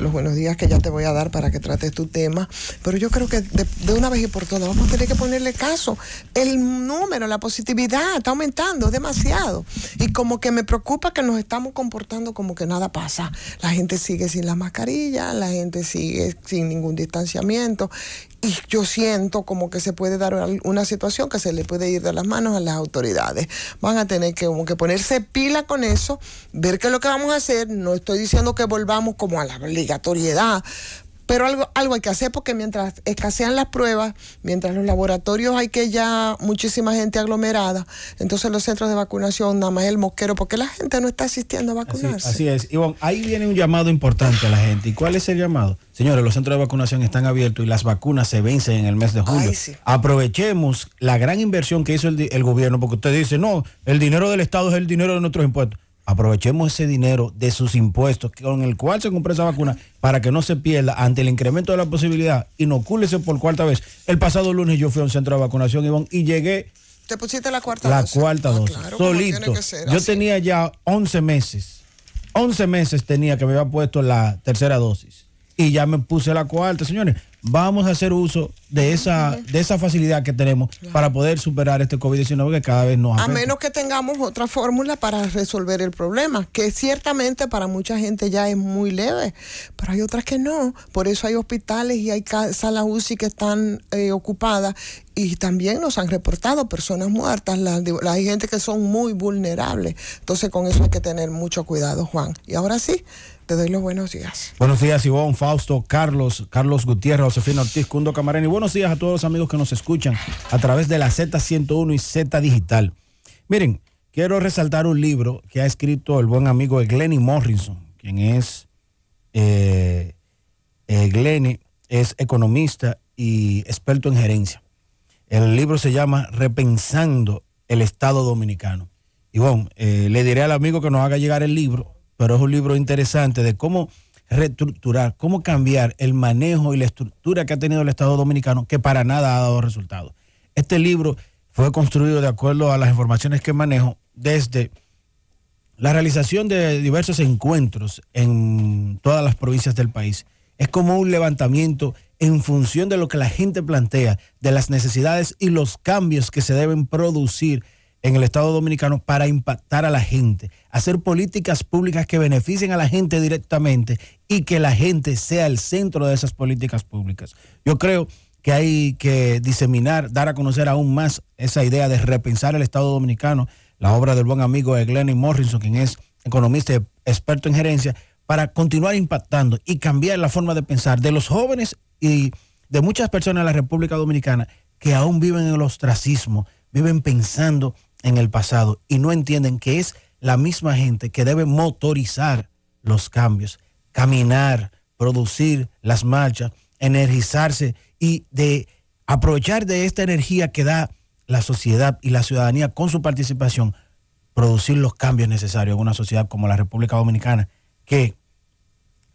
los buenos días que ya te voy a dar para que trates tu tema, pero yo creo que de, una vez y por todas vamos a tener que ponerle caso. El número, la positividad está aumentando, demasiado. Y como que me preocupa que nos estamos comportando como que nada pasa. La gente sigue sin la mascarilla, la gente sigue sin ningún distanciamiento y yo siento como que se puede dar una situación que se le puede ir de las manos a las autoridades. Van a tener que, que ponerse pila con eso, ver qué es lo que vamos a hacer. No estoy diciendo que volvamos como a la obligatoriedad, pero algo, algo hay que hacer porque mientras escasean las pruebas, mientras los laboratorios hay que ya muchísima gente aglomerada, entonces los centros de vacunación nada más el mosquero, porque la gente no está asistiendo a vacunarse. Así, es. y bueno, ahí viene un llamado importante a la gente. ¿Y cuál es el llamado? Señores, los centros de vacunación están abiertos y las vacunas se vencen en el mes de julio. Aprovechemos la gran inversión que hizo el gobierno, porque usted dice, no, el dinero del Estado es el dinero de nuestros impuestos aprovechemos ese dinero de sus impuestos con el cual se compró esa vacuna para que no se pierda ante el incremento de la posibilidad. Inocúlese por cuarta vez. El pasado lunes yo fui a un centro de vacunación, y llegué. ¿Te pusiste la cuarta dosis? La cuarta ah, dosis, solito. Yo tenía ya 11 meses. 11 meses tenía que me había puesto la tercera dosis y ya me puse la cuarta señores. Vamos a hacer uso de esa, de esa facilidad que tenemos para poder superar este COVID-19 que cada vez nos A menos que tengamos otra fórmula para resolver el problema, que ciertamente para mucha gente ya es muy leve, pero hay otras que no. Por eso hay hospitales y hay salas UCI que están eh, ocupadas y también nos han reportado personas muertas. hay gente que son muy vulnerables. Entonces con eso hay que tener mucho cuidado, Juan. Y ahora sí. Te doy los buenos días. Buenos días, Ivonne, Fausto, Carlos, Carlos Gutiérrez, Josefina Ortiz, Cundo Camarena. Y buenos días a todos los amigos que nos escuchan a través de la Z101 y Z Digital. Miren, quiero resaltar un libro que ha escrito el buen amigo Glenny Morrison, quien es. Eh, Glenny es economista y experto en gerencia. El libro se llama Repensando el Estado Dominicano. y eh, le diré al amigo que nos haga llegar el libro pero es un libro interesante de cómo reestructurar, cómo cambiar el manejo y la estructura que ha tenido el Estado Dominicano, que para nada ha dado resultados. Este libro fue construido de acuerdo a las informaciones que manejo desde la realización de diversos encuentros en todas las provincias del país. Es como un levantamiento en función de lo que la gente plantea, de las necesidades y los cambios que se deben producir en el Estado Dominicano para impactar a la gente, hacer políticas públicas que beneficien a la gente directamente y que la gente sea el centro de esas políticas públicas. Yo creo que hay que diseminar, dar a conocer aún más esa idea de repensar el Estado Dominicano, la obra del buen amigo de Glenn Morrison, quien es economista experto en gerencia, para continuar impactando y cambiar la forma de pensar de los jóvenes y de muchas personas de la República Dominicana que aún viven en el ostracismo, viven pensando en el pasado y no entienden que es la misma gente que debe motorizar los cambios, caminar, producir las marchas, energizarse y de aprovechar de esta energía que da la sociedad y la ciudadanía con su participación, producir los cambios necesarios en una sociedad como la República Dominicana que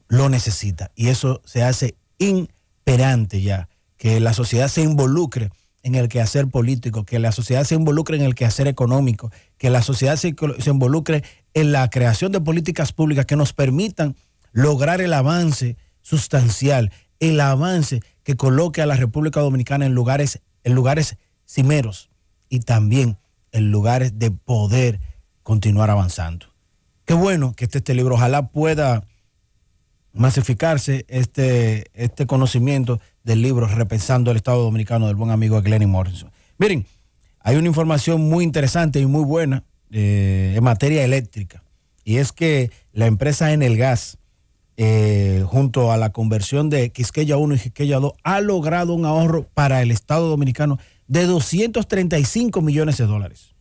lo necesita. Y eso se hace imperante ya, que la sociedad se involucre en el quehacer político, que la sociedad se involucre en el quehacer económico, que la sociedad se, involucre en la creación de políticas públicas que nos permitan lograr el avance sustancial, el avance que coloque a la República Dominicana en lugares, en lugares cimeros y también en lugares de poder continuar avanzando. Qué bueno que este libro, ojalá pueda masificarse este, este conocimiento del libro Repensando el Estado Dominicano del buen amigo Glenny Morrison. Miren, hay una información muy interesante y muy buena eh, en materia eléctrica, y es que la empresa En el Gas, eh, junto a la conversión de Quisqueya 1 y Quisqueya 2, ha logrado un ahorro para el Estado Dominicano de 235 millones de dólares.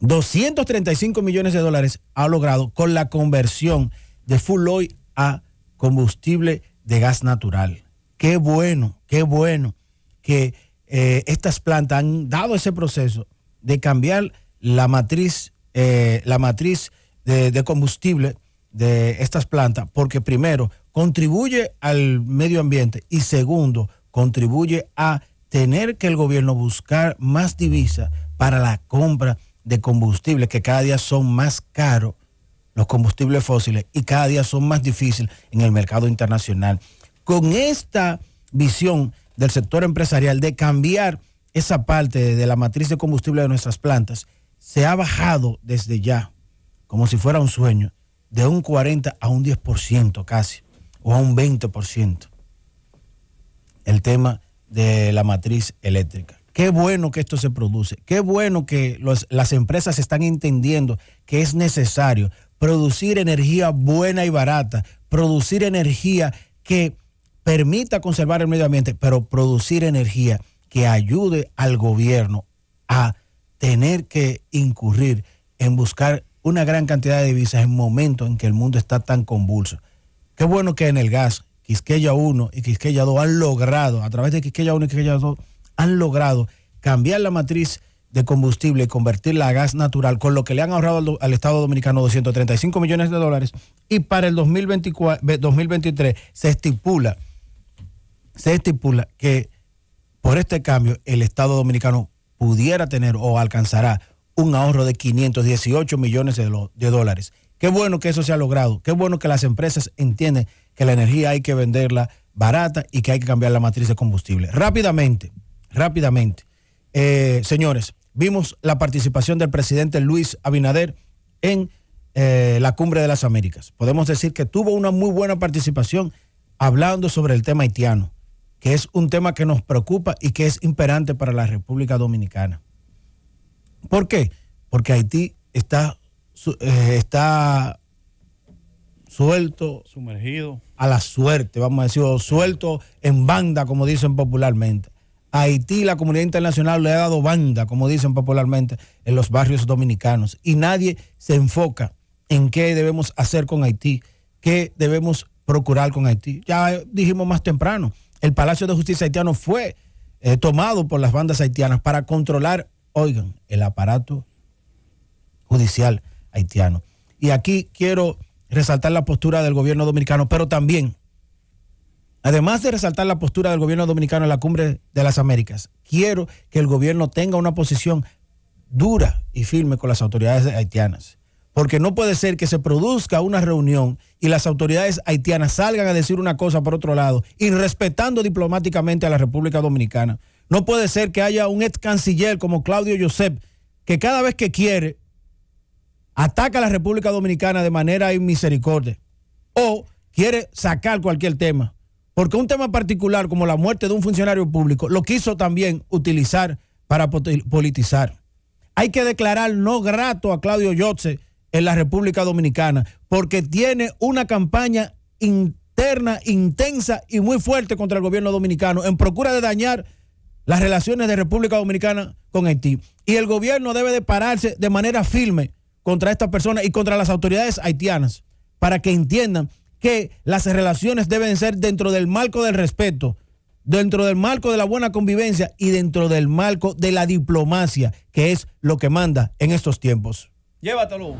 235 millones de dólares ha logrado con la conversión de full Loy a combustible de gas natural. Qué bueno, qué bueno que eh, estas plantas han dado ese proceso de cambiar la matriz, eh, la matriz de, de combustible de estas plantas, porque primero contribuye al medio ambiente y segundo contribuye a tener que el gobierno buscar más divisas para la compra de combustible, que cada día son más caros los combustibles fósiles y cada día son más difíciles en el mercado internacional. Con esta visión del sector empresarial de cambiar esa parte de la matriz de combustible de nuestras plantas, se ha bajado desde ya, como si fuera un sueño, de un 40 a un 10% casi, o a un 20%, el tema de la matriz eléctrica. Qué bueno que esto se produce, qué bueno que las empresas están entendiendo que es necesario, producir energía buena y barata, producir energía que permita conservar el medio ambiente, pero producir energía que ayude al gobierno a tener que incurrir en buscar una gran cantidad de divisas en momentos en que el mundo está tan convulso. Qué bueno que en el gas, Quisqueya 1 y Quisqueya 2 han logrado, a través de Quisqueya 1 y Quisqueya 2, han logrado cambiar la matriz de combustible y convertirla a gas natural, con lo que le han ahorrado al, Estado Dominicano 235 millones de dólares, y para el 2023 se estipula, se estipula que por este cambio el Estado Dominicano pudiera tener o alcanzará un ahorro de 518 millones de, dólares. Qué bueno que eso se ha logrado, qué bueno que las empresas entienden que la energía hay que venderla barata y que hay que cambiar la matriz de combustible. Rápidamente, rápidamente, eh, señores, vimos la participación del presidente Luis Abinader en eh, la Cumbre de las Américas. Podemos decir que tuvo una muy buena participación hablando sobre el tema haitiano, que es un tema que nos preocupa y que es imperante para la República Dominicana. ¿Por qué? Porque Haití está, eh, está suelto, sumergido, a la suerte, vamos a decir, suelto en banda, como dicen popularmente. Haití, la comunidad internacional le ha dado banda, como dicen popularmente, en los barrios dominicanos. Y nadie se enfoca en qué debemos hacer con Haití, qué debemos procurar con Haití. Ya dijimos más temprano, el Palacio de Justicia haitiano fue eh, tomado por las bandas haitianas para controlar, oigan, el aparato judicial haitiano. Y aquí quiero resaltar la postura del gobierno dominicano, pero también Además de resaltar la postura del gobierno dominicano en la cumbre de las Américas, quiero que el gobierno tenga una posición dura y firme con las autoridades haitianas. Porque no puede ser que se produzca una reunión y las autoridades haitianas salgan a decir una cosa por otro lado, irrespetando diplomáticamente a la República Dominicana. No puede ser que haya un ex canciller como Claudio Josep, que cada vez que quiere ataca a la República Dominicana de manera inmisericordia o quiere sacar cualquier tema. Porque un tema particular como la muerte de un funcionario público lo quiso también utilizar para politizar. Hay que declarar no grato a Claudio Yotze en la República Dominicana porque tiene una campaña interna, intensa y muy fuerte contra el gobierno dominicano en procura de dañar las relaciones de República Dominicana con Haití. Y el gobierno debe de pararse de manera firme contra estas personas y contra las autoridades haitianas para que entiendan que las relaciones deben ser dentro del marco del respeto, dentro del marco de la buena convivencia y dentro del marco de la diplomacia, que es lo que manda en estos tiempos. Llévatelo.